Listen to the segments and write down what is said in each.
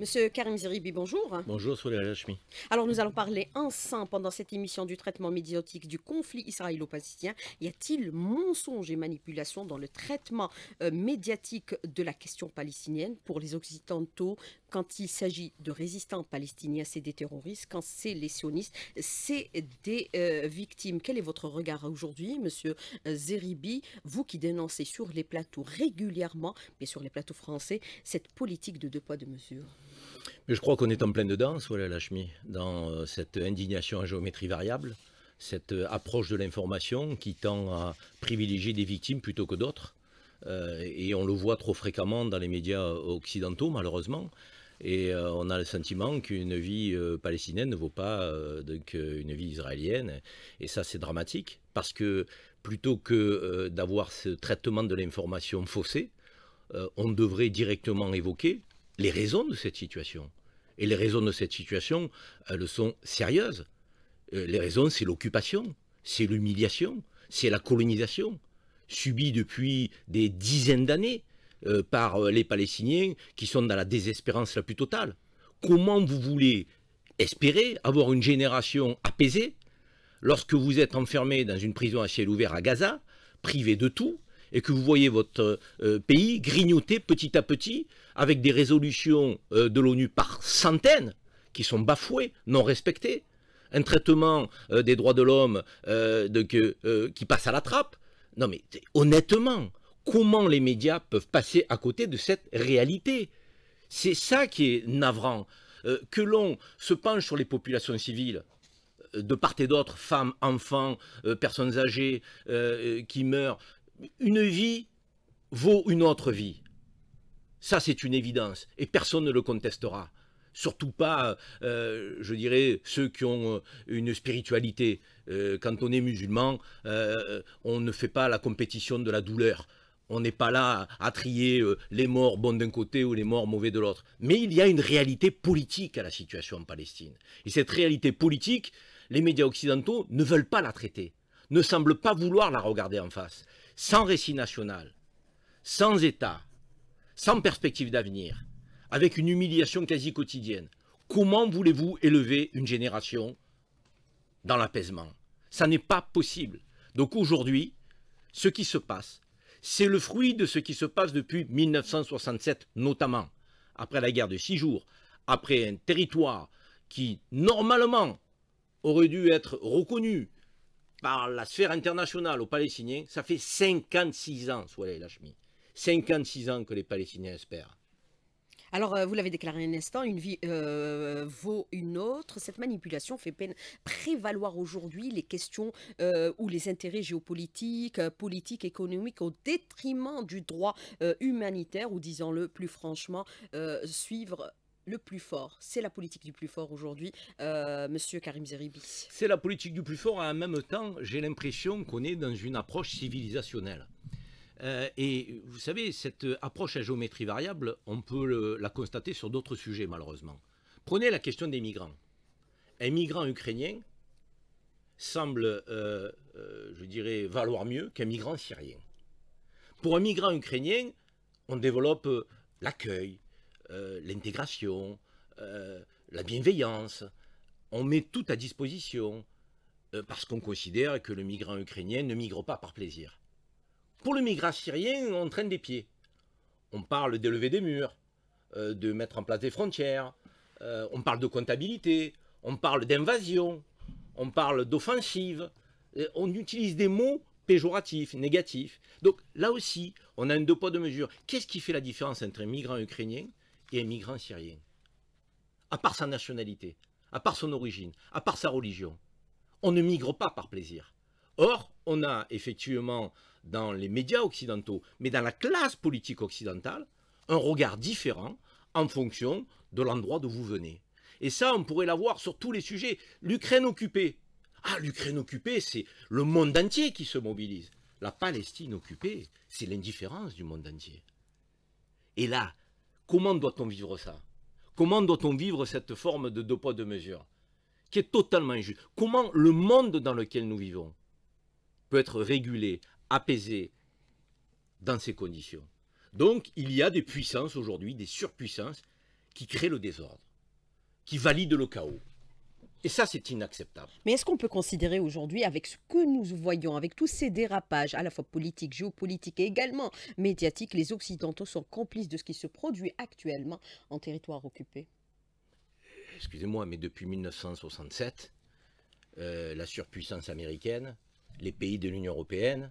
Monsieur Karim Zeribi, bonjour. Bonjour, Souley Hachmi. Alors, nous allons parler ensemble pendant cette émission du traitement médiatique du conflit israélo-palestinien. Y a-t-il mensonge et manipulation dans le traitement euh, médiatique de la question palestinienne Pour les Occidentaux, quand il s'agit de résistants palestiniens, c'est des terroristes. Quand c'est les sionistes, c'est des euh, victimes. Quel est votre regard aujourd'hui, monsieur euh, Zeribi, vous qui dénoncez sur les plateaux régulièrement, mais sur les plateaux français, cette politique de deux poids, deux mesures mais je crois qu'on est en plein dedans, la chemise, dans euh, cette indignation à géométrie variable, cette euh, approche de l'information qui tend à privilégier des victimes plutôt que d'autres. Euh, et on le voit trop fréquemment dans les médias occidentaux, malheureusement. Et on a le sentiment qu'une vie palestinienne ne vaut pas qu'une vie israélienne. Et ça, c'est dramatique, parce que plutôt que d'avoir ce traitement de l'information faussé, on devrait directement évoquer les raisons de cette situation. Et les raisons de cette situation, elles sont sérieuses. Euh, les raisons, c'est l'occupation, c'est l'humiliation, c'est la colonisation, subie depuis des dizaines d'années euh, par euh, les Palestiniens qui sont dans la désespérance la plus totale. Comment vous voulez espérer avoir une génération apaisée lorsque vous êtes enfermé dans une prison à ciel ouvert à Gaza, privé de tout, et que vous voyez votre euh, euh, pays grignoter petit à petit avec des résolutions euh, de l'ONU par centaines qui sont bafouées, non respectées, un traitement des droits de l'homme qui passe à la trappe. Non mais honnêtement, comment les médias peuvent passer à côté de cette réalité C'est ça qui est navrant. que l'on se penche sur les populations civiles, de part et d'autre, femmes, enfants, personnes âgées qui meurent, une vie vaut une autre vie. Ça, c'est une évidence. Et personne ne le contestera. Surtout pas, euh, euh, je dirais, ceux qui ont euh, une spiritualité. quand on est musulman, on ne fait pas la compétition de la douleur. On n'est pas là à trier les morts bons d'un côté ou les morts mauvais de l'autre. Mais il y a une réalité politique à la situation en Palestine. Et cette réalité politique, les médias occidentaux ne veulent pas la traiter, ne semblent pas vouloir la regarder en face sans récit national, sans État, sans perspective d'avenir, avec une humiliation quasi quotidienne, comment voulez-vous élever une génération dans l'apaisement Ça n'est pas possible. Donc aujourd'hui, ce qui se passe, c'est le fruit de ce qui se passe depuis 1967 notamment, après la guerre de six jours, après un territoire qui normalement aurait dû être reconnu, par la sphère internationale aux Palestiniens, ça fait 56 ans, la chemise, 56 ans que les Palestiniens espèrent. Alors, euh, vous l'avez déclaré un instant, une vie euh, vaut une autre. Cette manipulation fait peine prévaloir aujourd'hui les questions euh, ou les intérêts géopolitiques, politiques, économiques, au détriment du droit humanitaire, ou disons-le plus franchement, suivre le plus fort. C'est la politique du plus fort aujourd'hui, euh, monsieur Karim Zeribi. C'est la politique du plus fort, et en même temps, j'ai l'impression qu'on est dans une approche civilisationnelle. Euh, et vous savez, cette approche à géométrie variable, on peut la constater sur d'autres sujets, malheureusement. Prenez la question des migrants. Un migrant ukrainien semble, euh, je dirais, valoir mieux qu'un migrant syrien. Pour un migrant ukrainien, on développe l'accueil, euh, l'intégration, euh, la bienveillance. On met tout à disposition euh, parce qu'on considère que le migrant ukrainien ne migre pas par plaisir. Pour le migrant syrien, on traîne des pieds. On parle d'élever des murs, de mettre en place des frontières, on parle de comptabilité, on parle d'invasion, on parle d'offensive. On utilise des mots péjoratifs, négatifs. Donc là aussi, on a un deux poids deux mesures. Qu'est-ce qui fait la différence entre un migrant ukrainien et migrant syrien, à part sa nationalité, à part son origine, à part sa religion, on ne migre pas par plaisir. Or, on a effectivement dans les médias occidentaux, mais dans la classe politique occidentale, un regard différent en fonction de l'endroit d'où vous venez. Et ça, on pourrait l'avoir sur tous les sujets. L'Ukraine occupée. Ah, l'Ukraine occupée, c'est le monde entier qui se mobilise. La Palestine occupée, c'est l'indifférence du monde entier. Et là, Comment doit-on vivre ça Comment doit-on vivre cette forme de deux poids, deux mesures qui est totalement injuste Comment le monde dans lequel nous vivons peut être régulé, apaisé dans ces conditions Donc il y a des puissances aujourd'hui, des surpuissances, qui créent le désordre, qui valident le chaos. Et ça, c'est inacceptable. Mais est-ce qu'on peut considérer aujourd'hui, avec ce que nous voyons, avec tous ces dérapages, à la fois politiques, géopolitiques et également médiatiques, les Occidentaux sont complices de ce qui se produit actuellement en territoire occupé Excusez-moi, mais depuis 1967, euh, la surpuissance américaine, les pays de l'Union européenne,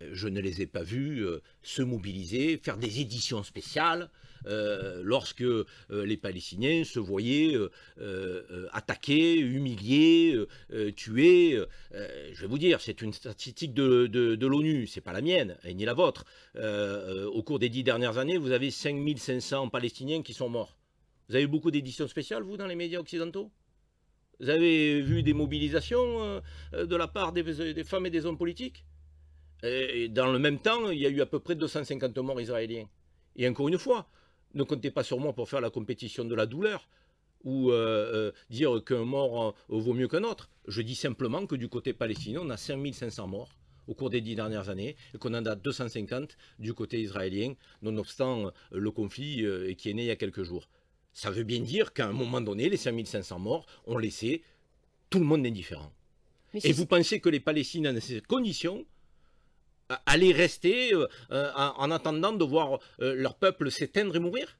je ne les ai pas vus euh, se mobiliser, faire des éditions spéciales euh, lorsque euh, les Palestiniens se voyaient attaqués, humiliés, tués. je vais vous dire, c'est une statistique de, l'ONU, ce l'ONU, c'est pas la mienne, et ni la vôtre. au cours des dix dernières années, vous avez 5500 Palestiniens qui sont morts. Vous avez eu beaucoup d'éditions spéciales, vous, dans les médias occidentaux Vous avez vu des mobilisations de la part des femmes et des hommes politiques dans le même temps, il y a eu à peu près 250 morts israéliens. Et encore une fois, ne comptez pas sur moi pour faire la compétition de la douleur ou euh, euh, dire qu'un mort euh, vaut mieux qu'un autre. Je dis simplement que du côté palestinien, on a 5500 morts au cours des dix dernières années et qu'on en a 250 du côté israélien, nonobstant le conflit qui est né il y a quelques jours. Ça veut bien dire qu'à un moment donné, les 5500 morts ont laissé tout le monde indifférent. et vous pensez que les Palestiniens, dans ces conditions, euh, aller rester euh, euh, en attendant de voir leur peuple s'éteindre et mourir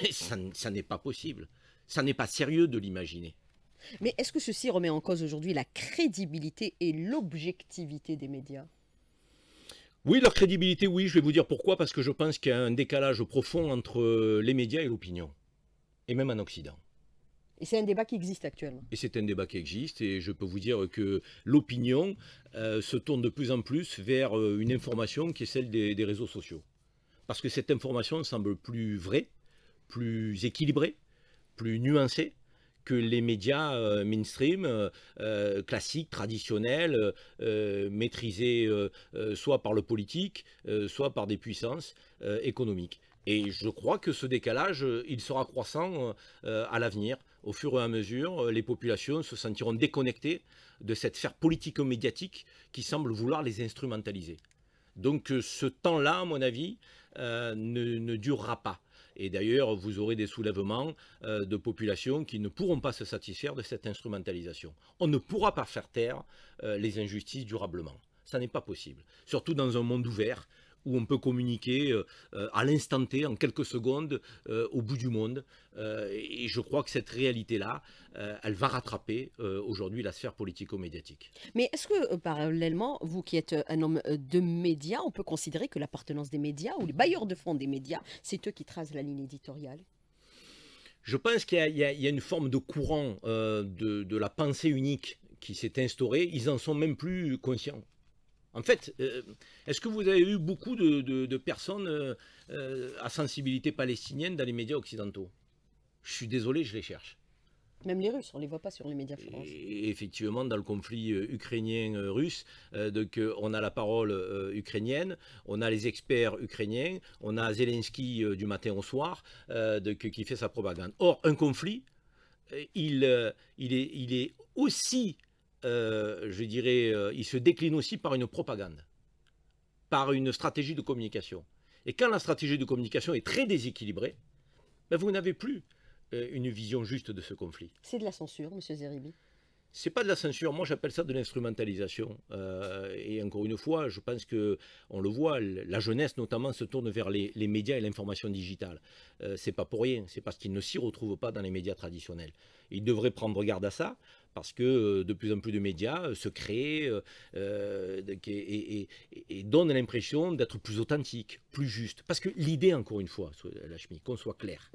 Mais ça, n'est pas possible. Ça n'est pas sérieux de l'imaginer. Mais est-ce que ceci remet en cause aujourd'hui la crédibilité et l'objectivité des médias oui, leur crédibilité, oui, je vais vous dire pourquoi, parce que je pense qu'il y a un décalage profond entre les médias et l'opinion, et même en Occident. Et c'est un débat qui existe actuellement. Et c'est un débat qui existe, et je peux vous dire que l'opinion euh, se tourne de plus en plus vers euh, une information qui est celle des, réseaux sociaux. Parce que cette information semble plus vraie, plus équilibrée, plus nuancée que les médias euh, mainstream, classiques, traditionnels, maîtrisés soit par le politique, soit par des puissances économiques. Et je crois que ce décalage, euh, il sera croissant euh, euh, à l'avenir. Au fur et à mesure, les populations se sentiront déconnectées de cette sphère politico-médiatique qui semble vouloir les instrumentaliser. Donc ce temps-là, à mon avis, ne, durera pas. Et d'ailleurs, vous aurez des soulèvements de populations qui ne pourront pas se satisfaire de cette instrumentalisation. On ne pourra pas faire taire les injustices durablement. Ça n'est pas possible. Surtout dans un monde ouvert où on peut communiquer euh, euh, à l'instant T, en quelques secondes, euh, au bout du monde. et je crois que cette réalité-là, elle va rattraper aujourd'hui la sphère politico-médiatique. Mais est-ce que, parallèlement, vous qui êtes un homme de médias, on peut considérer que l'appartenance des médias ou les bailleurs de fonds des médias, c'est eux qui tracent la ligne éditoriale je pense qu'il y, a une forme de courant de, de la pensée unique qui s'est instaurée. Ils en sont même plus conscients. En fait, euh, est-ce que vous avez eu beaucoup de, personnes euh, euh, à sensibilité palestinienne dans les médias occidentaux Je suis désolé, je les cherche. Même les Russes, on ne les voit pas sur les médias français. Effectivement, dans le conflit ukrainien-russe, on a la parole ukrainienne, on a les experts ukrainiens, on a Zelensky du matin au soir donc, qui fait sa propagande. Or, un conflit, il est aussi euh, je dirais, euh, il se décline aussi par une propagande, par une stratégie de communication. Et quand la stratégie de communication est très déséquilibrée, ben, vous n'avez plus euh, une vision juste de ce conflit. C'est de la censure, Monsieur Zeribi c'est pas de la censure, moi j'appelle ça de l'instrumentalisation. et encore une fois, je pense que on le voit, la jeunesse notamment se tourne vers les, médias et l'information digitale. c'est pas pour rien, c'est parce qu'ils ne s'y retrouvent pas dans les médias traditionnels. Ils devraient prendre garde à ça parce que euh, de plus en plus de médias euh, se créent euh, et, donnent l'impression d'être plus authentiques, plus justes. Parce que l'idée, encore une fois, Lachmi, qu'on soit clair,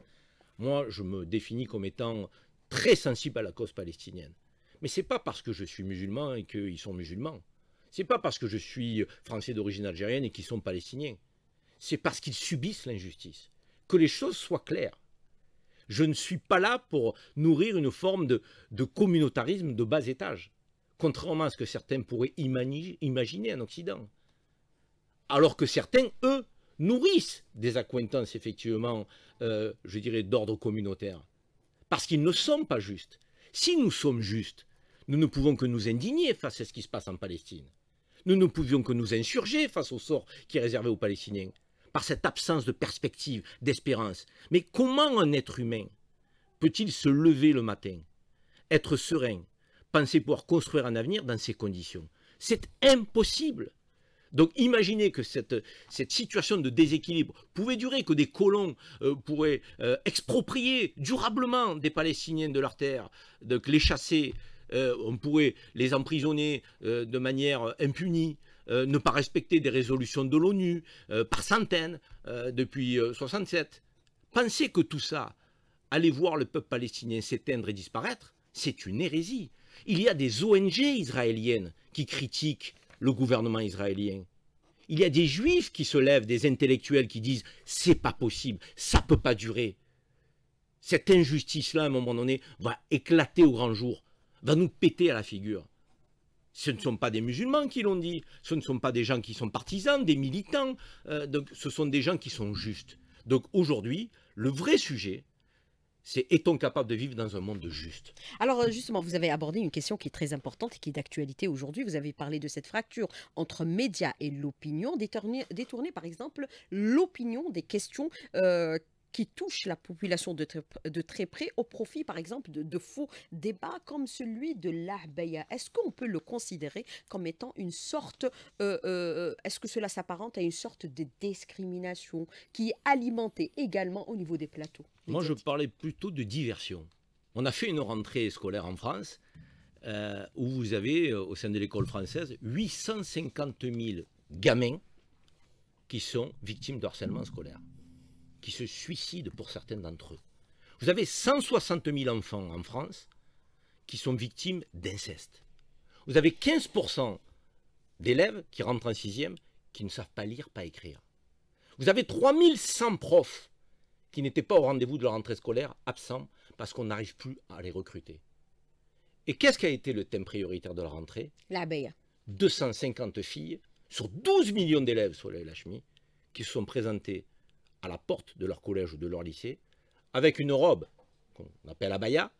moi je me définis comme étant très sensible à la cause palestinienne. Mais c'est pas parce que je suis musulman et qu'ils sont musulmans. C'est pas parce que je suis français d'origine algérienne et qu'ils sont palestiniens. C'est parce qu'ils subissent l'injustice. Que les choses soient claires. Je ne suis pas là pour nourrir une forme de, communautarisme de bas étage, contrairement à ce que certains pourraient imaginer en Occident. Alors que certains, eux, nourrissent des accointances, effectivement, euh, je dirais, d'ordre communautaire. Parce qu'ils ne sont pas justes. Si nous sommes justes, nous ne pouvons que nous indigner face à ce qui se passe en Palestine. Nous ne pouvions que nous insurger face au sort qui est réservé aux Palestiniens par cette absence de perspective, d'espérance. Mais comment un être humain peut-il se lever le matin, être serein, penser pouvoir construire un avenir dans ces conditions C'est impossible. Donc imaginez que cette, situation de déséquilibre pouvait durer, que des colons euh, pourraient euh, exproprier durablement des Palestiniens de leur terre, donc les chasser, euh, on pourrait les emprisonner de manière impunie, euh, ne pas respecter des résolutions de l'ONU euh, par centaines euh, depuis 67. Penser que tout ça, aller voir le peuple palestinien s'éteindre et disparaître, c'est une hérésie. Il y a des ONG israéliennes qui critiquent le gouvernement israélien. Il y a des juifs qui se lèvent, des intellectuels qui disent c'est pas possible, ça peut pas durer. Cette injustice-là, à un moment donné, va éclater au grand jour, va nous péter à la figure. Ce ne sont pas des musulmans qui l'ont dit, ce ne sont pas des gens qui sont partisans, des militants, euh, donc ce sont des gens qui sont justes. Donc aujourd'hui, le vrai sujet, c'est est-on capable de vivre dans un monde juste Alors euh, justement, vous avez abordé une question qui est très importante et qui est d'actualité aujourd'hui. Vous avez parlé de cette fracture entre médias et l'opinion, détournée par exemple l'opinion des questions euh, qui touche la population de très, de très près au profit, par exemple, de, faux débats comme celui de l'Ahbaya. Est-ce qu'on peut le considérer comme étant une sorte, euh, euh, est-ce que cela s'apparente à une sorte de discrimination qui est alimentée également au niveau des plateaux Moi, je parlais plutôt de diversion. On a fait une rentrée scolaire en France. Euh, où vous avez, au sein de l'école française, 850 000 gamins qui sont victimes de harcèlement scolaire qui se suicident pour certains d'entre eux. Vous avez 160 000 enfants en France qui sont victimes d'inceste. Vous avez 15% d'élèves qui rentrent en sixième qui ne savent pas lire, pas écrire. Vous avez 3100 profs qui n'étaient pas au rendez-vous de leur rentrée scolaire, absents, parce qu'on n'arrive plus à les recruter. Et qu'est-ce qui a été le thème prioritaire de la rentrée La 250 e. filles sur 12 millions d'élèves sur la chemise qui se sont présentées à la porte de leur collège ou de leur lycée, avec une robe qu'on appelle abaya,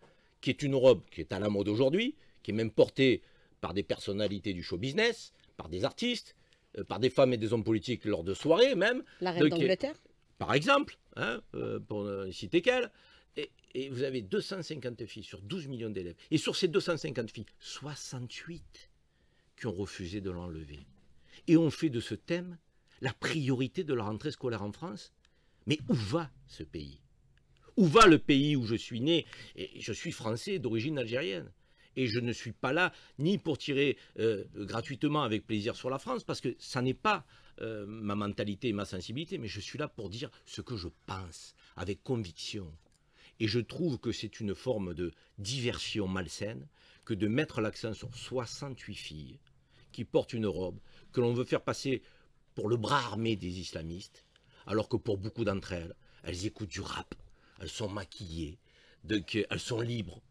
qui est une robe qui est à la mode aujourd'hui, qui est même portée par des personnalités du show business, par des artistes, euh, par des femmes et des hommes politiques lors de soirées même. La reine d'Angleterre Par exemple, hein, euh, pour ne citer qu'elle. Et, vous avez 250 filles sur 12 millions d'élèves. Et sur ces 250 filles, 68 qui ont refusé de l'enlever. Et ont fait de ce thème la priorité de leur rentrée scolaire en France, mais où va ce pays Où va le pays où je suis né et Je suis français d'origine algérienne. Et je ne suis pas là ni pour tirer euh, gratuitement avec plaisir sur la France, parce que ça n'est pas euh, ma mentalité et ma sensibilité, mais je suis là pour dire ce que je pense, avec conviction. Et je trouve que c'est une forme de diversion malsaine que de mettre l'accent sur 68 filles qui portent une robe, que l'on veut faire passer pour le bras armé des islamistes, alors que pour beaucoup d'entre elles, elles écoutent du rap, elles sont maquillées, donc euh, elles sont libres,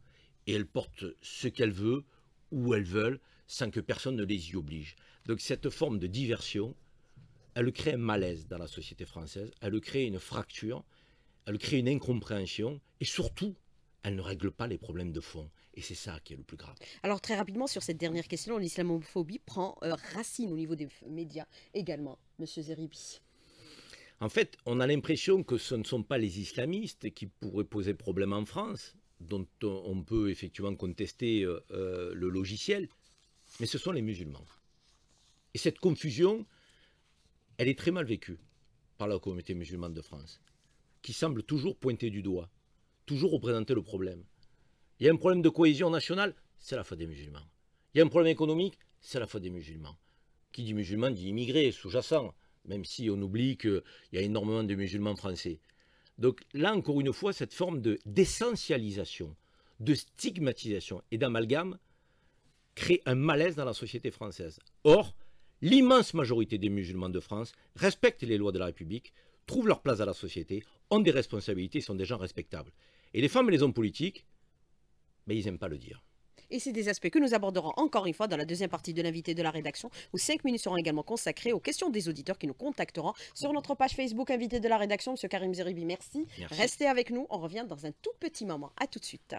et elles portent ce qu'elles veulent, où elles veulent, sans que personne ne les y oblige. Donc cette forme de diversion, elle crée un malaise dans la société française, elle crée une fracture, elle crée une incompréhension, et surtout, elle ne règle pas les problèmes de fond. Et c'est ça qui est le plus grave. Alors très rapidement, sur cette dernière question, l'islamophobie prend euh, racine au niveau des médias également, Monsieur Zeribi. En fait, on a l'impression que ce ne sont pas les islamistes qui pourraient poser problème en France, dont on peut effectivement contester euh, euh, le logiciel, mais ce sont les musulmans. Et cette confusion, elle est très mal vécue par la communauté musulmane de France, qui semble toujours pointer du doigt, toujours représenter le problème. Il y a un problème de cohésion nationale, c'est la faute des musulmans. Il y a un problème économique, c'est la faute des musulmans. Qui dit musulman dit immigré, sous-jacent même si on oublie qu'il y a énormément de musulmans français. Donc là, encore une fois, cette forme de d'essentialisation, de stigmatisation et d'amalgame crée un malaise dans la société française. Or, l'immense majorité des musulmans de France respectent les lois de la République, trouvent leur place à la société, ont des responsabilités, sont des gens respectables. Et les femmes et les hommes politiques, ils n'aiment pas le dire. Et c'est des aspects que nous aborderons encore une fois dans la deuxième partie de l'invité de la rédaction, où cinq minutes seront également consacrées aux questions des auditeurs qui nous contacteront sur mmh. notre page Facebook Invité de la rédaction. Monsieur Karim Zeribi, merci. Restez avec nous. On revient dans un tout petit moment. A tout de suite.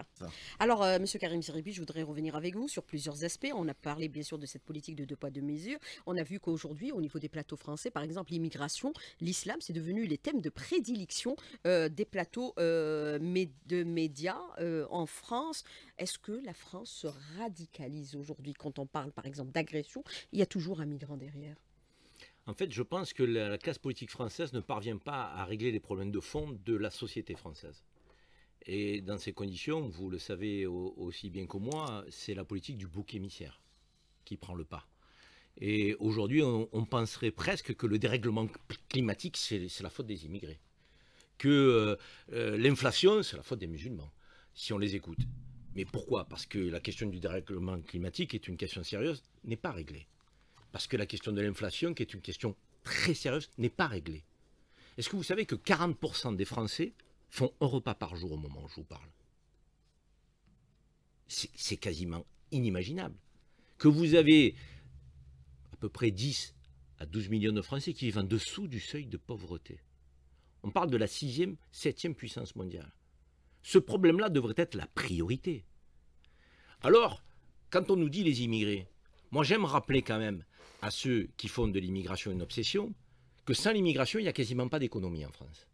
Alors, euh, Monsieur Karim Zeribi, je voudrais revenir avec vous sur plusieurs aspects. On a parlé bien sûr de cette politique de deux poids, deux mesures. On a vu qu'aujourd'hui, au niveau des plateaux français, par exemple, l'immigration, l'islam, c'est devenu les thèmes de prédilection euh, des plateaux euh, de médias en France. Est-ce que la France se radicalise aujourd'hui Quand on parle par exemple d'agression, il y a toujours un migrant derrière. En fait, je pense que la, classe politique française ne parvient pas à régler les problèmes de fond de la société française. Et dans ces conditions, vous le savez aussi bien que moi, c'est la politique du bouc émissaire qui prend le pas. Et aujourd'hui, on, penserait presque que le dérèglement climatique, c'est la faute des immigrés. Que euh, euh, l'inflation, c'est la faute des musulmans, si on les écoute. Mais pourquoi Parce que la question du dérèglement climatique, est une question sérieuse, n'est pas réglée. Parce que la question de l'inflation, qui est une question très sérieuse, n'est pas réglée. Est-ce que vous savez que 40% des Français font un repas par jour au moment où je vous parle C'est quasiment inimaginable. Que vous avez à peu près 10 à 12 millions de Français qui vivent en dessous du seuil de pauvreté. On parle de la sixième, septième puissance mondiale. Ce problème-là devrait être la priorité. Alors, quand on nous dit les immigrés, moi j'aime rappeler quand même à ceux qui font de l'immigration une obsession que sans l'immigration, il n'y a quasiment pas d'économie en France.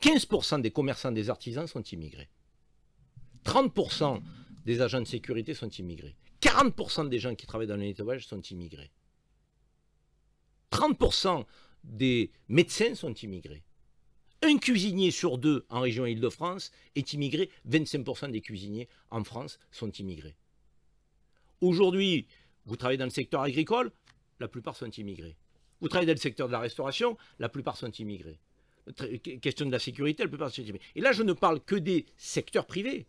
15% des commerçants, des artisans sont immigrés. 30% des agents de sécurité sont immigrés. 40% des gens qui travaillent dans le nettoyage sont immigrés. 30% des médecins sont immigrés un cuisinier sur deux en région Île-de-France est immigré. 25% des cuisiniers en France sont immigrés. Aujourd'hui, vous travaillez dans le secteur agricole, la plupart sont immigrés. Vous travaillez dans le secteur de la restauration, la plupart sont immigrés. Question de la sécurité, la plupart sont immigrés. Et là, je ne parle que des secteurs privés,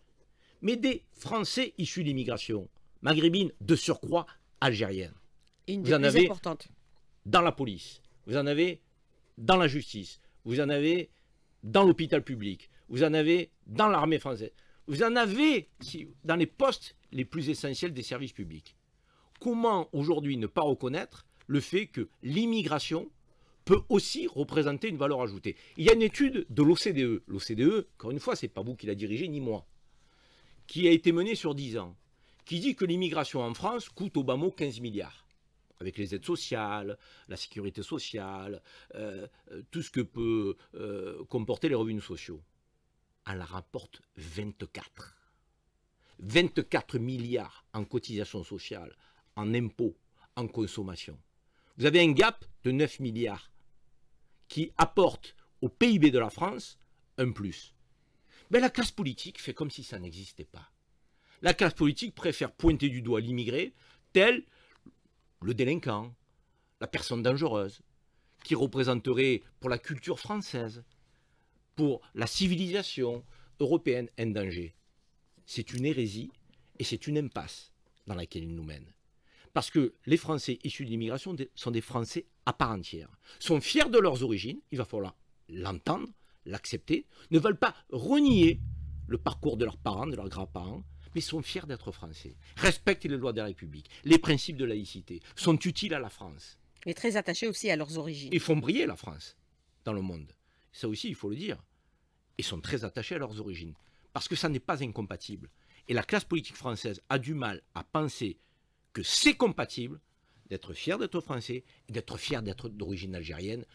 mais des Français issus d'immigration, l'immigration, maghrébine, de surcroît algérienne. vous en avez Dans la police, vous en avez dans la justice, vous en avez dans l'hôpital public, vous en avez dans l'armée française, vous en avez dans les postes les plus essentiels des services publics. Comment aujourd'hui ne pas reconnaître le fait que l'immigration peut aussi représenter une valeur ajoutée Il y a une étude de l'OCDE, l'OCDE, encore une fois, ce n'est pas vous qui la dirigez, ni moi, qui a été menée sur 10 ans, qui dit que l'immigration en France coûte au bas mot 15 milliards avec les aides sociales, la sécurité sociale, euh, euh, tout ce que peut euh, comporter les revenus sociaux. Elle rapporte 24. 24 milliards en cotisation sociale, en impôts, en consommation. Vous avez un gap de 9 milliards qui apporte au PIB de la France un plus. Mais ben, la classe politique fait comme si ça n'existait pas. La classe politique préfère pointer du doigt l'immigré tel le délinquant, la personne dangereuse, qui représenterait pour la culture française, pour la civilisation européenne, un danger. C'est une hérésie et c'est une impasse dans laquelle il nous mène. Parce que les Français issus de l'immigration sont des Français à part entière, sont fiers de leurs origines, il va falloir l'entendre, l'accepter, ne veulent pas renier le parcours de leurs parents, de leurs grands-parents, mais sont fiers d'être français, respectent les lois de la République, les principes de laïcité, sont utiles à la France. Et très attachés aussi à leurs origines. Et font briller la France dans le monde. Ça aussi, il faut le dire. Ils sont très attachés à leurs origines, parce que ça n'est pas incompatible. Et la classe politique française a du mal à penser que c'est compatible d'être fier d'être français et d'être fier d'être d'origine algérienne.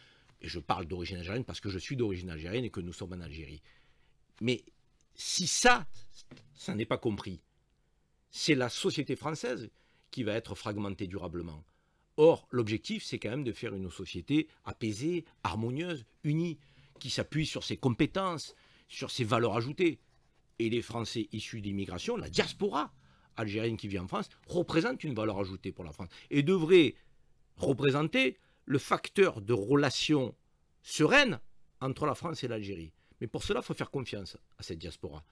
Et je parle d'origine algérienne parce que je suis d'origine algérienne et que nous sommes en Algérie. Mais si ça, ça n'est pas compris, c'est la société française qui va être fragmentée durablement. Or, l'objectif, c'est quand même de faire une société apaisée, harmonieuse, unie, qui s'appuie sur ses compétences, sur ses valeurs ajoutées. Et les Français issus d'immigration, la diaspora algérienne qui vit en France, représente une valeur ajoutée pour la France et devrait représenter le facteur de relation sereine entre la France et l'Algérie. Mais pour cela, il faut faire confiance à cette diaspora.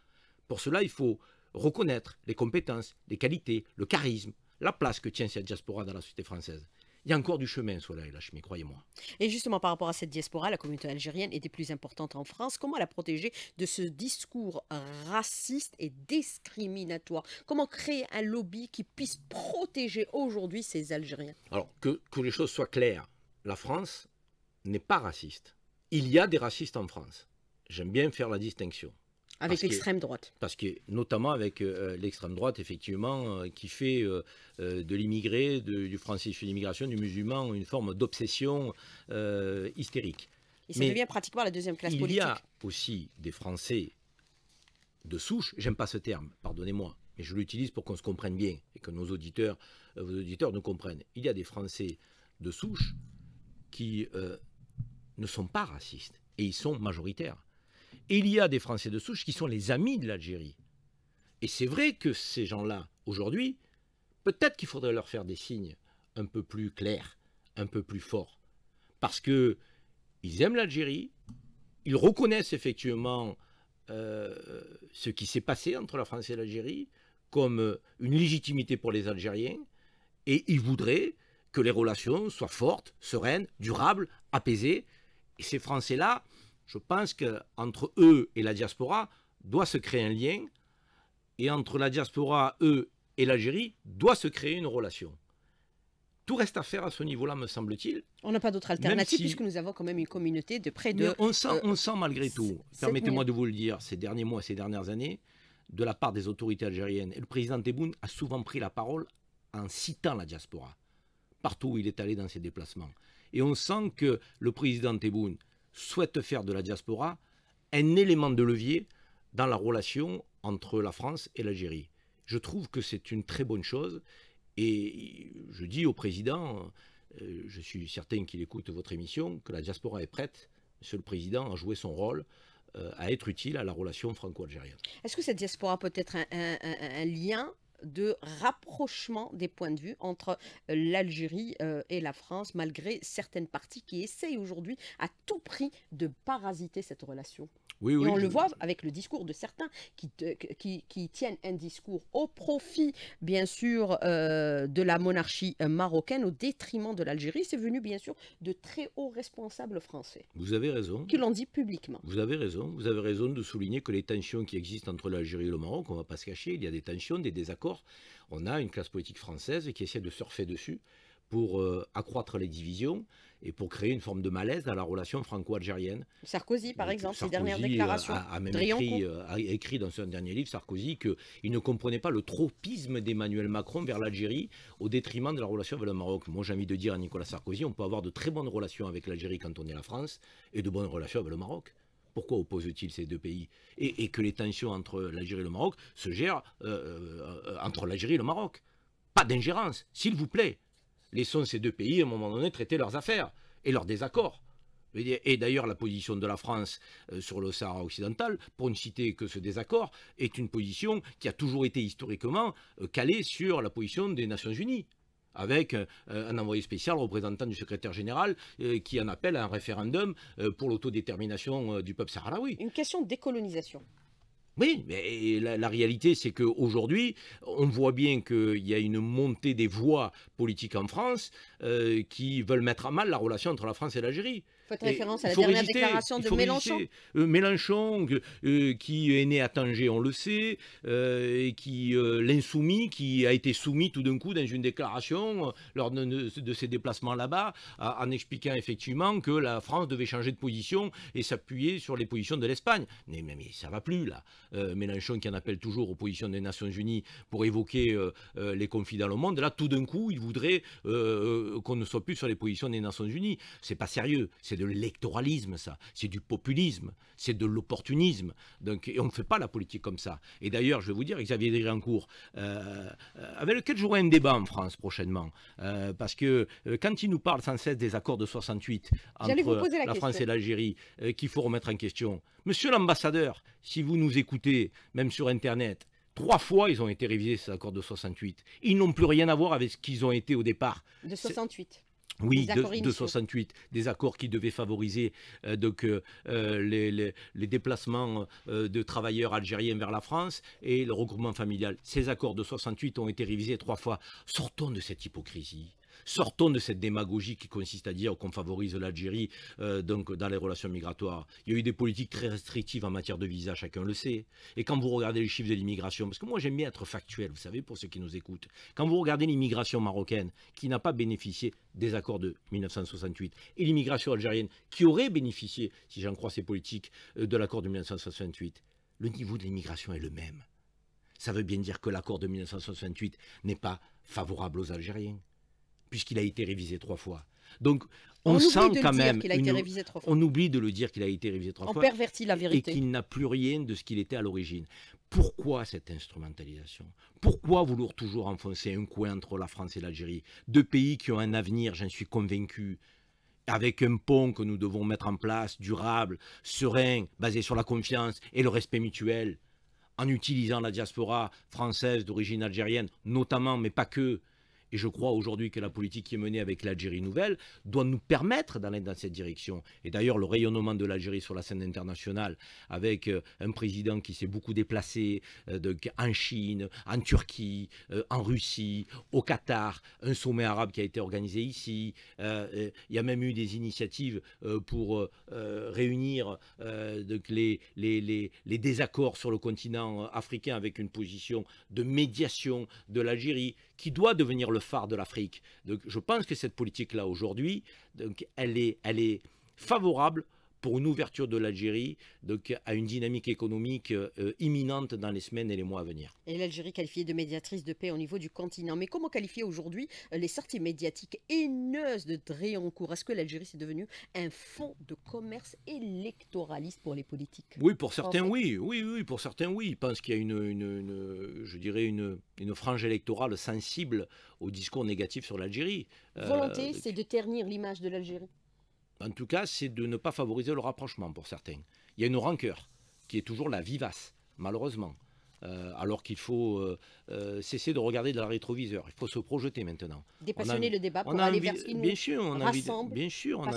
Pour cela, il faut reconnaître les compétences, les qualités, le charisme, la place que tient cette diaspora dans la société française. Il y a encore du chemin sur la croyez-moi. Et justement, par rapport à cette diaspora, la communauté algérienne est des plus importantes en France. Comment la protéger de ce discours raciste et discriminatoire Comment créer un lobby qui puisse protéger aujourd'hui ces Algériens Alors, que les choses soient claires, la France n'est pas raciste. Il y a des racistes en France j'aime bien faire la distinction. Avec l'extrême droite. Parce que, notamment avec euh, l'extrême droite, effectivement, euh, qui fait euh, de l'immigré, du français de l'immigration, du musulman, une forme d'obsession hystérique. Et ça devient pratiquement la deuxième classe politique. Il y a aussi des Français de souche, j'aime pas ce terme, pardonnez-moi, mais je l'utilise pour qu'on se comprenne bien et que nos auditeurs, vos auditeurs nous comprennent. Il y a des Français de souche qui ne sont pas racistes et ils sont majoritaires il y a des Français de souche qui sont les amis de l'Algérie. Et c'est vrai que ces gens-là, aujourd'hui, peut-être qu'il faudrait leur faire des signes un peu plus clairs, un peu plus forts. Parce que ils aiment l'Algérie, ils reconnaissent effectivement euh, ce qui s'est passé entre la France et l'Algérie comme euh, une légitimité pour les Algériens, et ils voudraient que les relations soient fortes, sereines, durables, apaisées. Et ces Français-là, je pense qu'entre eux et la diaspora doit se créer un lien, et entre la diaspora, eux et l'Algérie, doit se créer une relation. Tout reste à faire à ce niveau-là, me semble-t-il. On n'a pas d'autre alternative puisque nous avons quand même une communauté de près de... on sent, euh, malgré tout, permettez-moi de vous le dire, ces derniers mois, ces dernières années, de la part des autorités algériennes, et le président Tebboune a souvent pris la parole en citant la diaspora, partout où il est allé dans ses déplacements. Et on sent que le président Tebboune, souhaite faire de la diaspora un élément de levier dans la relation entre la France et l'Algérie. Je trouve que c'est une très bonne chose et je dis au président, euh, je suis certain qu'il écoute votre émission, que la diaspora est prête, monsieur le président, à jouer son rôle euh, à être utile à la relation franco-algérienne. Est-ce que cette diaspora peut être un lien de rapprochement des points de vue entre euh, l'Algérie euh, et la France, malgré certaines parties qui essayent aujourd'hui à tout prix de parasiter cette relation. et on le voit avec le discours de certains qui, tiennent un discours au profit, bien sûr, euh, de la monarchie marocaine, au détriment de l'Algérie. C'est venu, bien sûr, de très hauts responsables français. Vous avez raison. Qui l'ont dit publiquement. Vous avez raison. Vous avez raison de souligner que les tensions qui existent entre l'Algérie et le Maroc, on ne va pas se cacher, il y a des tensions, des désaccords on a une classe politique française qui essaie de surfer dessus pour euh, accroître les divisions et pour créer une forme de malaise dans la relation franco-algérienne. Sarkozy, par exemple, ses dernières déclarations. Euh, a, a même écrit, euh, écrit, dans son dernier livre, Sarkozy, qu'il ne comprenait pas le tropisme d'Emmanuel Macron vers l'Algérie au détriment de la relation avec le Maroc. Moi, j'ai envie de dire à Nicolas Sarkozy, on peut avoir de très bonnes relations avec l'Algérie quand on est la France et de bonnes relations avec le Maroc. Pourquoi opposent-ils ces deux pays et, que les tensions entre l'Algérie et le Maroc se gèrent euh, euh, entre l'Algérie et le Maroc. Pas d'ingérence, s'il vous plaît. Laissons ces deux pays, à un moment donné, traiter leurs affaires et leurs désaccords. Et d'ailleurs, la position de la France euh, sur le Sahara occidental, pour ne citer que ce désaccord, est une position qui a toujours été historiquement calée sur la position des Nations Unies avec euh, un envoyé spécial représentant du secrétaire général euh, qui en appelle à un référendum euh, pour l'autodétermination du peuple sahraoui. Une question de décolonisation. Oui, mais la, réalité, c'est qu'aujourd'hui, on voit bien qu'il y a une montée des voix politiques en France qui veulent mettre à mal la relation entre la France et l'Algérie. Faites référence à la dernière déclaration de Mélenchon. Euh, Mélenchon, euh, qui est né à Tanger, on le sait, euh, et qui l'insoumis, qui a été soumis tout d'un coup dans une déclaration lors de, ses déplacements là-bas, en expliquant effectivement que la France devait changer de position et s'appuyer sur les positions de l'Espagne. Mais, ça mais, ça va plus là. Mélenchon qui en appelle toujours aux positions des Nations Unies pour évoquer les conflits dans le monde, là tout d'un coup il voudrait qu'on ne soit plus sur les positions des Nations Unies. C'est pas sérieux. C'est de l'électoralisme, ça. C'est du populisme, c'est de l'opportunisme. Donc, et on ne fait pas la politique comme ça. Et d'ailleurs, je vais vous dire, Xavier Dégrincourt, euh, avec lequel j'aurai un débat en France prochainement, euh, parce que euh, quand il nous parle sans cesse des accords de 68 entre la, France et l'Algérie, qu'il faut remettre en question. Monsieur l'ambassadeur, si vous nous écoutez, même sur Internet, Trois fois, ils ont été révisés, ces accords de 68. Ils n'ont plus rien à voir avec ce qu'ils ont été au départ. De 68. Oui, de, 68, des accords qui devaient favoriser euh, donc, euh, euh, les, déplacements de travailleurs algériens vers la France et le regroupement familial. Ces accords de 68 ont été révisés trois fois. Sortons de cette hypocrisie. Sortons de cette démagogie qui consiste à dire qu'on favorise l'Algérie euh, dans les relations migratoires. Il y a eu des politiques très restrictives en matière de visa, chacun le sait. Et quand vous regardez les chiffres de l'immigration, parce que moi j'aime bien être factuel, vous savez, pour ceux qui nous écoutent, quand vous regardez l'immigration marocaine qui n'a pas bénéficié des accords de 1968 et l'immigration algérienne qui aurait bénéficié, si j'en crois ces politiques, euh, de l'accord de 1968, le niveau de l'immigration est le même. Ça veut bien dire que l'accord de 1968 n'est pas favorable aux Algériens puisqu'il a été révisé trois fois. Donc, on, sent quand même. On oublie de le dire qu'il a été révisé trois fois. On pervertit la vérité. Et qu'il n'a plus rien de ce qu'il était à l'origine. Pourquoi cette instrumentalisation Pourquoi vouloir toujours enfoncer un coin entre la France et l'Algérie Deux pays qui ont un avenir, j'en suis convaincu, avec un pont que nous devons mettre en place, durable, serein, basé sur la confiance et le respect mutuel, en utilisant la diaspora française d'origine algérienne, notamment, mais pas que, et je crois aujourd'hui que la politique qui est menée avec l'Algérie nouvelle doit nous permettre d'aller dans cette direction. Et d'ailleurs, le rayonnement de l'Algérie sur la scène internationale, avec euh, un président qui s'est beaucoup déplacé euh, en Chine, en Turquie, euh, en Russie, au Qatar, un sommet arabe qui a été organisé ici. Il y a même eu des initiatives pour réunir les désaccords sur le continent africain avec une position de médiation de l'Algérie qui doit devenir le phare de l'Afrique. Donc je pense que cette politique-là aujourd'hui, elle est, elle est favorable pour une ouverture de l'Algérie à une dynamique économique euh, imminente dans les semaines et les mois à venir. Et l'Algérie qualifiée de médiatrice de paix au niveau du continent. Mais comment qualifier aujourd'hui euh, les sorties médiatiques haineuses de Dréoncourt Est-ce que l'Algérie s'est devenue un fonds de commerce électoraliste pour les politiques Oui, pour certains, oui. Oui, oui, pour certains, oui. Ils pensent qu'il y a une, je dirais, une, frange électorale sensible au discours négatif sur l'Algérie. Euh, Volonté, c'est de ternir l'image de l'Algérie en tout cas, c'est de ne pas favoriser le rapprochement pour certains. Il y a une rancœur qui est toujours la vivace, malheureusement. Euh, alors qu'il faut euh, euh, cesser de regarder dans la rétroviseur. Il faut se projeter maintenant. Dépassionner le débat pour aller vers ce qui nous bien sûr, on bien sûr, on a,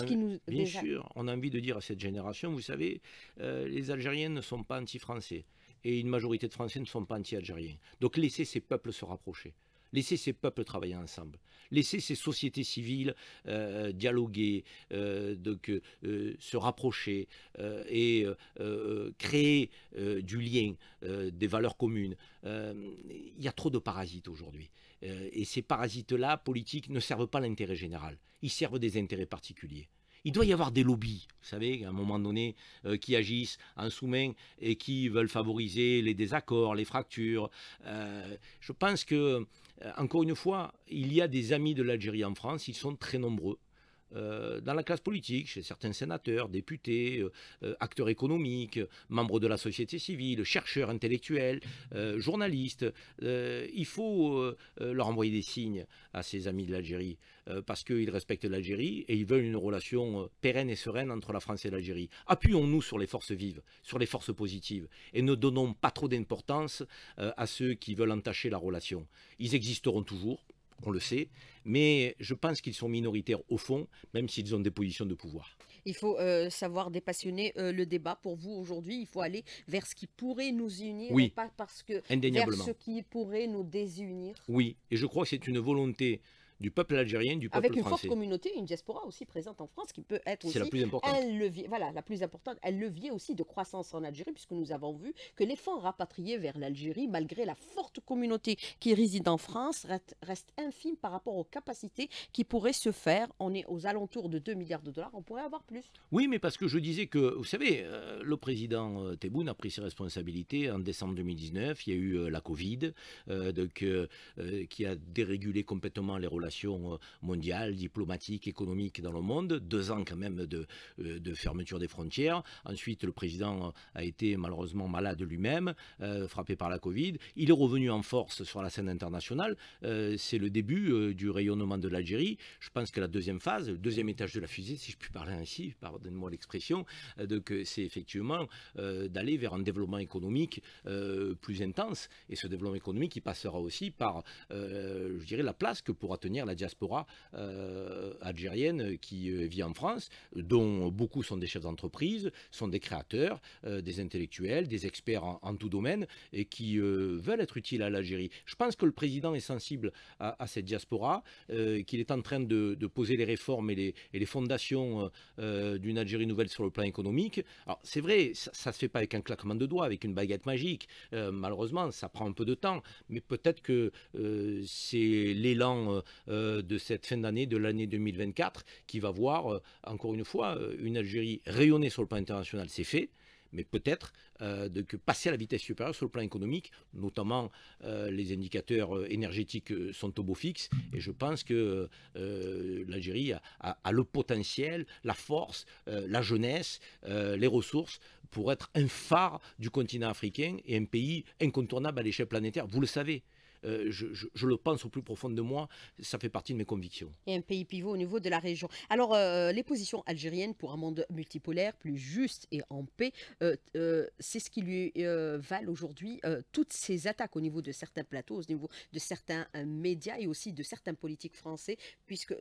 bien sûr, on a envie de dire à cette génération, vous savez, les Algériens ne sont pas anti-français. Et une majorité de Français ne sont pas anti-Algériens. Donc laissez ces peuples se rapprocher. Laissez ces peuples travailler ensemble. Laissez ces sociétés civiles euh, dialoguer, euh, donc, euh, se rapprocher et créer du lien, des valeurs communes. Il y a trop de parasites aujourd'hui. et ces parasites-là, politiques, ne servent pas l'intérêt général. Ils servent des intérêts particuliers. Il doit y avoir des lobbies, vous savez, à un moment donné, qui agissent en sous-main et qui veulent favoriser les désaccords, les fractures. je pense que euh, encore une fois, il y a des amis de l'Algérie en France, ils sont très nombreux. Euh, dans la classe politique, chez certains sénateurs, députés, euh, euh, acteurs économiques, membres de la société civile, chercheurs intellectuels, journalistes. il faut leur envoyer des signes à ces amis de l'Algérie parce qu'ils respectent l'Algérie et ils veulent une relation pérenne et sereine entre la France et l'Algérie. Appuyons-nous sur les forces vives, sur les forces positives et ne donnons pas trop d'importance à ceux qui veulent entacher la relation. Ils existeront toujours, on le sait, mais je pense qu'ils sont minoritaires au fond, même s'ils ont des positions de pouvoir. Il faut euh, savoir dépassionner euh, le débat pour vous aujourd'hui. Il faut aller vers ce qui pourrait nous unir, et pas parce que vers ce qui pourrait nous désunir. Oui, et je crois que c'est une volonté du peuple algérien, du peuple français. Avec une forte communauté, une diaspora aussi présente en France qui peut être aussi la plus importante. un levier, voilà, la plus importante, un levier aussi de croissance en Algérie, puisque nous avons vu que les fonds rapatriés vers l'Algérie, malgré la forte communauté qui réside en France, reste, infimes infime par rapport aux capacités qui pourraient se faire. On est aux alentours de 2 milliards de dollars, on pourrait avoir plus. Oui, mais parce que je disais que, vous savez, euh, le président euh, Tebboune a pris ses responsabilités en décembre 2019, il y a eu euh, la Covid, donc, qui a dérégulé complètement les relations euh, mondiale, diplomatique, économique dans le monde, deux ans quand même de, euh, fermeture des frontières. Ensuite, le président euh, a été malheureusement malade lui-même, frappé par la Covid. Il est revenu en force sur la scène internationale. c'est le début du rayonnement de l'Algérie. Je pense que la deuxième phase, le deuxième étage de la fusée, si je puis parler ainsi, pardonne-moi l'expression, c'est effectivement d'aller vers un développement économique plus intense. Et ce développement économique, il passera aussi par, je dirais, la place que pourra tenir la diaspora euh, algérienne qui euh, vit en France, dont beaucoup sont des chefs d'entreprise, sont des créateurs, euh, des intellectuels, des experts en, tout domaine, et qui veulent être utiles à l'Algérie. Je pense que le président est sensible à, cette diaspora, qu'il est en train de, poser les réformes et les, et les fondations d'une Algérie nouvelle sur le plan économique. Alors c'est vrai, ça ne se fait pas avec un claquement de doigts, avec une baguette magique. malheureusement, ça prend un peu de temps, mais peut-être que c'est l'élan euh, de cette fin d'année, de l'année 2024, qui va voir, euh, encore une fois, euh, une Algérie rayonner sur le plan international, c'est fait mais peut-être de que passer à la vitesse supérieure sur le plan économique, notamment les indicateurs énergétiques sont au beau fixe, et je pense que l'Algérie a, le potentiel, la force, la jeunesse, les ressources pour être un phare du continent africain et un pays incontournable à l'échelle planétaire. Vous le savez. Euh, je, le pense au plus profond de moi, ça fait partie de mes convictions. Et un pays pivot au niveau de la région. Alors, euh, les positions algériennes pour un monde multipolaire, plus juste et en paix, euh, c'est ce qui lui valent aujourd'hui toutes ces attaques au niveau de certains plateaux, au niveau de certains médias et aussi de certains politiques français, puisque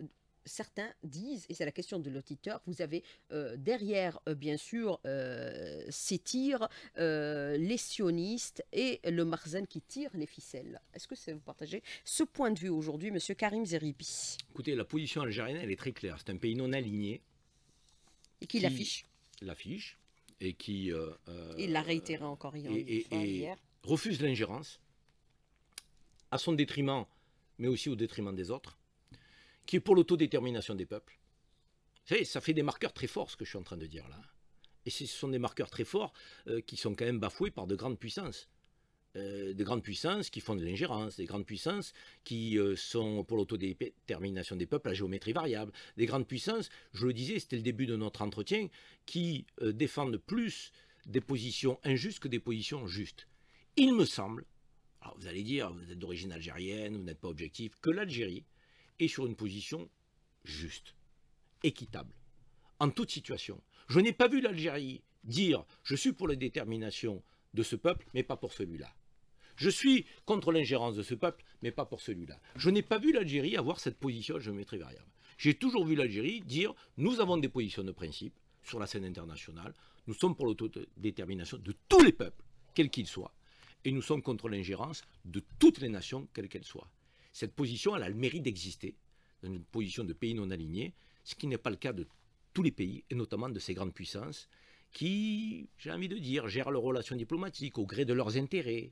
certains disent, et c'est la question de l'auditeur, vous avez euh, derrière, euh, bien sûr, euh, ces tirs, les sionistes et le Marzen qui tire les ficelles. Est-ce que vous partagez ce point de vue aujourd'hui, Monsieur Karim Zeribi Écoutez, la position algérienne, elle est très claire. C'est un pays non aligné. Et qui, l'affiche L'affiche et qui... Il l'a réitéré encore hier. Et, refuse l'ingérence à son détriment, mais aussi au détriment des autres qui est pour l'autodétermination des peuples. Vous savez, ça fait des marqueurs très forts ce que je suis en train de dire là. Et ce sont des marqueurs très forts euh, qui sont quand même bafoués par de grandes puissances. Euh, des grandes puissances qui font de l'ingérence, des grandes puissances qui euh, sont pour l'autodétermination des peuples à géométrie variable, des grandes puissances, je le disais, c'était le début de notre entretien, qui défendent plus des positions injustes que des positions justes. Il me semble, vous allez dire, vous êtes d'origine algérienne, vous n'êtes pas objectif, que l'Algérie, et sur une position juste, équitable, en toute situation. Je n'ai pas vu l'Algérie dire je suis pour la détermination de ce peuple, mais pas pour celui-là. Je suis contre l'ingérence de ce peuple, mais pas pour celui-là. Je n'ai pas vu l'Algérie avoir cette position Je géométrie variable. J'ai toujours vu l'Algérie dire nous avons des positions de principe sur la scène internationale, nous sommes pour l'autodétermination de tous les peuples, quels qu'ils soient, et nous sommes contre l'ingérence de toutes les nations, quelles qu'elles soient. Cette position, elle a le mérite d'exister, une position de pays non aligné, ce qui n'est pas le cas de tous les pays, et notamment de ces grandes puissances, qui, j'ai envie de dire, gèrent leurs relations diplomatiques au gré de leurs intérêts,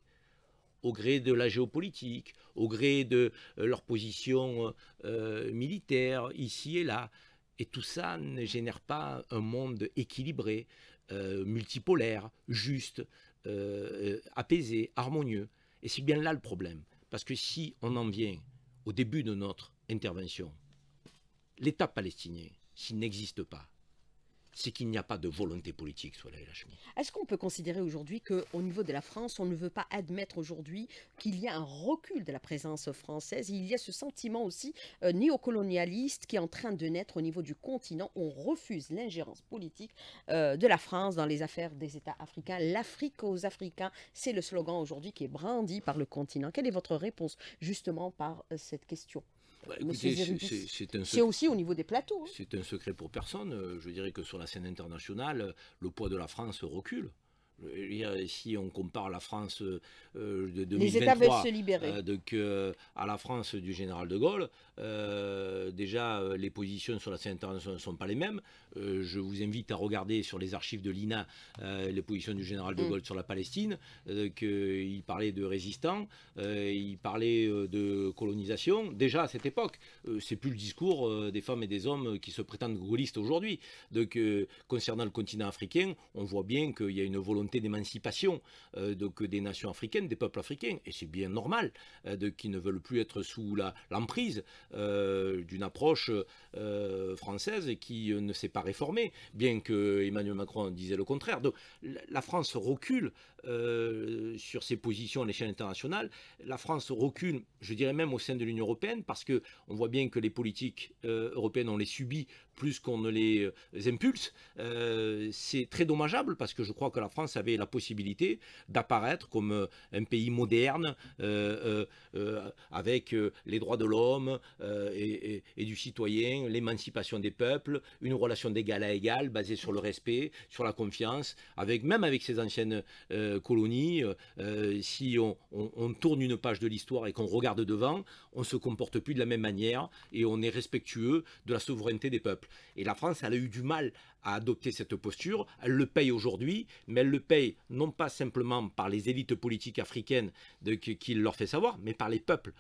au gré de la géopolitique, au gré de euh, leur position euh, militaire, ici et là. Et tout ça ne génère pas un monde équilibré, euh, multipolaire, juste, apaisé, harmonieux. Et c'est bien là le problème. Parce que si on en vient au début de notre intervention, l'État palestinien, s'il n'existe pas, c'est qu'il n'y a pas de volonté politique sur la cheminée. Est-ce qu'on peut considérer aujourd'hui qu'au niveau de la France, on ne veut pas admettre aujourd'hui qu'il y a un recul de la présence française Il y a ce sentiment aussi euh, néocolonialiste qui est en train de naître au niveau du continent. On refuse l'ingérence politique euh, de la France dans les affaires des États africains. L'Afrique aux Africains, c'est le slogan aujourd'hui qui est brandi par le continent. Quelle est votre réponse justement par euh, cette question bah, c'est aussi au niveau des plateaux. Hein. C'est un secret pour personne. Euh, je dirais que sur la scène internationale, le poids de la France recule si on compare la France euh, euh, de 2023, euh, à la France du général de Gaulle, déjà les positions sur la scène internationale ne sont pas les mêmes. je vous invite à regarder sur les archives de l'INA les positions du général de mm. Gaulle sur la Palestine. Il parlait de résistants, il parlait de colonisation. Déjà à cette époque, c'est plus le discours des femmes et des hommes qui se prétendent gaullistes aujourd'hui. Donc concernant le continent africain, on voit bien qu'il y a une volonté d'émancipation euh, des nations africaines, des peuples africains, et c'est bien normal, qu'ils euh, de, ne veulent plus être sous l'emprise euh, d'une approche française qui ne s'est pas réformée, bien que Emmanuel Macron disait le contraire. Donc la France recule euh, sur ses positions à l'échelle internationale. La France recule, je dirais même au sein de l'Union européenne, parce que on voit bien que les politiques euh, européennes, on les subit plus qu'on ne les, euh, impulse. c'est très dommageable parce que je crois que la France avait la possibilité d'apparaître comme un pays moderne avec les droits de l'homme et, du citoyen, l'émancipation des peuples, une relation d'égal à égal basée sur le respect, sur la confiance, avec même avec ses anciennes euh, colonies, euh, si on, tourne une page de l'histoire et qu'on regarde devant, on se comporte plus de la même manière et on est respectueux de la souveraineté des peuples. Et la France, elle a eu du mal à adopter cette posture. Elle le paye aujourd'hui, mais elle le paye non pas simplement par les élites politiques africaines de, qui leur fait savoir, mais par les peuples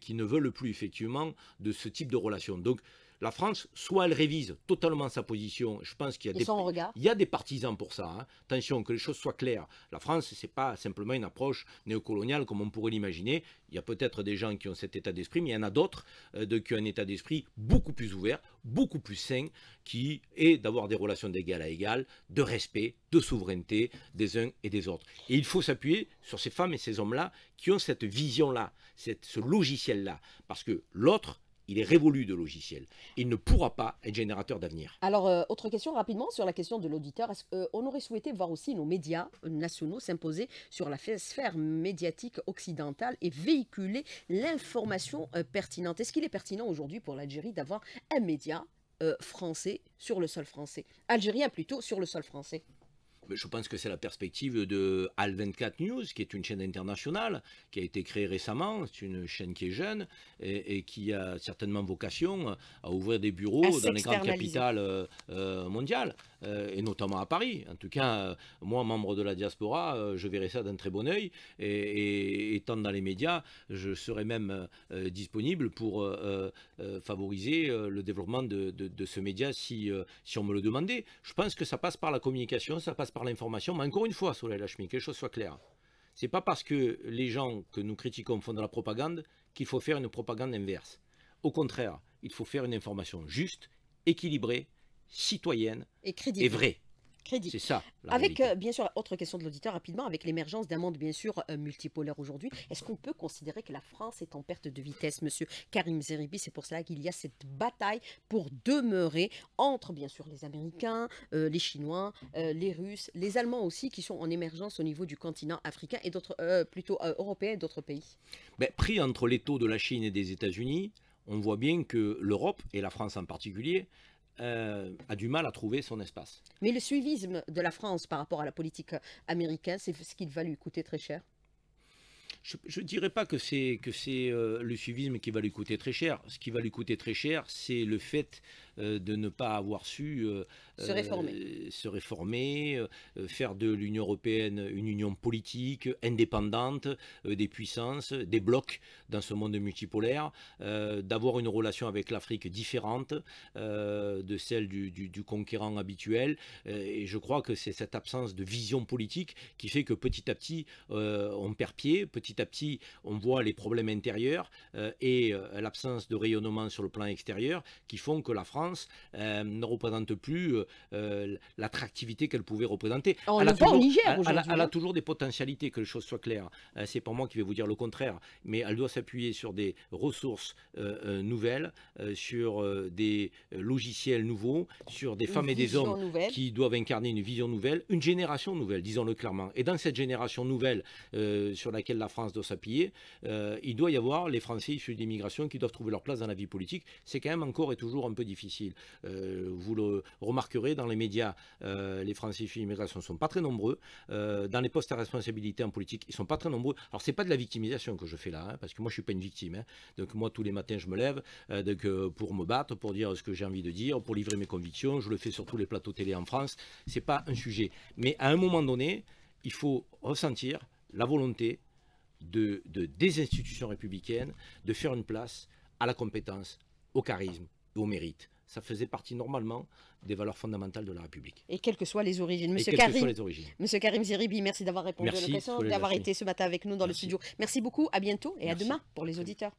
qui ne veulent plus effectivement de ce type de relation. Donc, la France, soit elle révise totalement sa position, je pense qu'il y, a des, il y des partisans pour ça, hein. attention, que les choses soient claires, la France, c'est pas simplement une approche néocoloniale comme on pourrait l'imaginer, il y a peut-être des gens qui ont cet état d'esprit, mais il y en a d'autres euh, de qui ont un état d'esprit beaucoup plus ouvert, beaucoup plus sain, qui est d'avoir des relations d'égal à égal, de respect, de souveraineté des uns et des autres. Et il faut s'appuyer sur ces femmes et ces hommes-là qui ont cette vision-là, ce logiciel-là, parce que l'autre il est révolu de logiciel. Il ne pourra pas être générateur d'avenir. Alors, euh, autre question rapidement sur la question de l'auditeur. Est-ce qu'on euh, aurait souhaité voir aussi nos médias nationaux s'imposer sur la sphère médiatique occidentale et véhiculer l'information euh, pertinente Est-ce qu'il est pertinent aujourd'hui pour l'Algérie d'avoir un média français sur le sol français Algérien plutôt sur le sol français je pense que c'est la perspective de Al24 News, qui est une chaîne internationale, qui a été créée récemment. C'est une chaîne qui est jeune et, qui a certainement vocation à ouvrir des bureaux dans les grandes capitales euh, euh, mondiales. Euh, et notamment à Paris. En tout cas, euh, moi, membre de la diaspora, euh, je verrai ça d'un très bon oeil. Et, étant dans les médias, je serais même disponible pour favoriser le développement de, ce média si, si on me le demandait. Je pense que ça passe par la communication, ça passe par l'information. Mais encore une fois, Soleil Lachmi, que les choses soient claires. C'est pas parce que les gens que nous critiquons font de la propagande qu'il faut faire une propagande inverse. Au contraire, il faut faire une information juste, équilibrée, citoyenne et, crédible. et vraie. C'est ça. Avec, euh, bien sûr, autre question de l'auditeur rapidement, avec l'émergence d'un monde, bien sûr, euh, multipolaire aujourd'hui, est-ce qu'on peut considérer que la France est en perte de vitesse, monsieur Karim Zeribi C'est pour cela qu'il y a cette bataille pour demeurer entre, bien sûr, les Américains, euh, les Chinois, les Russes, les Allemands aussi, qui sont en émergence au niveau du continent africain et d'autres, plutôt européens et d'autres pays. mais ben, pris entre les taux de la Chine et des États-Unis, on voit bien que l'Europe, et la France en particulier, euh, a du mal à trouver son espace. Mais le suivisme de la France par rapport à la politique américaine, c'est ce qui va lui coûter très cher je ne dirais pas que c'est euh, le suivisme qui va lui coûter très cher. Ce qui va lui coûter très cher, c'est le fait euh, de ne pas avoir su euh, se réformer, euh, faire de l'Union européenne une union politique, indépendante des puissances, des blocs dans ce monde multipolaire, d'avoir une relation avec l'Afrique différente de celle du, conquérant habituel. et je crois que c'est cette absence de vision politique qui fait que petit à petit, on perd pied, petit à petit, on voit les problèmes intérieurs et l'absence de rayonnement sur le plan extérieur qui font que la France euh, ne représente plus euh, euh, l'attractivité qu'elle pouvait représenter. elle, a hein. toujours, des potentialités, que les choses soient claires. Ce c'est pas moi qui vais vous dire le contraire, mais elle doit s'appuyer sur des ressources nouvelles, sur des logiciels nouveaux, sur des femmes et des hommes qui doivent incarner une vision nouvelle, une génération nouvelle, disons-le clairement. Et dans cette génération nouvelle sur laquelle la France doit s'appuyer, il doit y avoir les Français issus d'immigration qui doivent trouver leur place dans la vie politique. C'est quand même encore et toujours un peu difficile. Euh, vous le remarquerez dans les médias, euh, les les immigration ne sont pas très nombreux. Euh, dans les postes à responsabilité en politique, ils ne sont pas très nombreux. Alors, ce n'est pas de la victimisation que je fais là, hein, parce que moi, je ne suis pas une victime. Hein. Donc, moi, tous les matins, je me lève pour me battre, pour dire ce que j'ai envie de dire, pour livrer mes convictions. Je le fais sur tous les plateaux télé en France. Ce n'est pas un sujet. Mais à un moment donné, il faut ressentir la volonté des institutions républicaines de faire une place à la compétence, au charisme au mérite ça faisait partie normalement des valeurs fondamentales de la République. Et quelles que soient les origines. Monsieur, Karim, Ziribi, merci d'avoir répondu à nos questions, d'avoir été ce matin avec nous dans le studio. Merci beaucoup, à bientôt et à demain pour les auditeurs.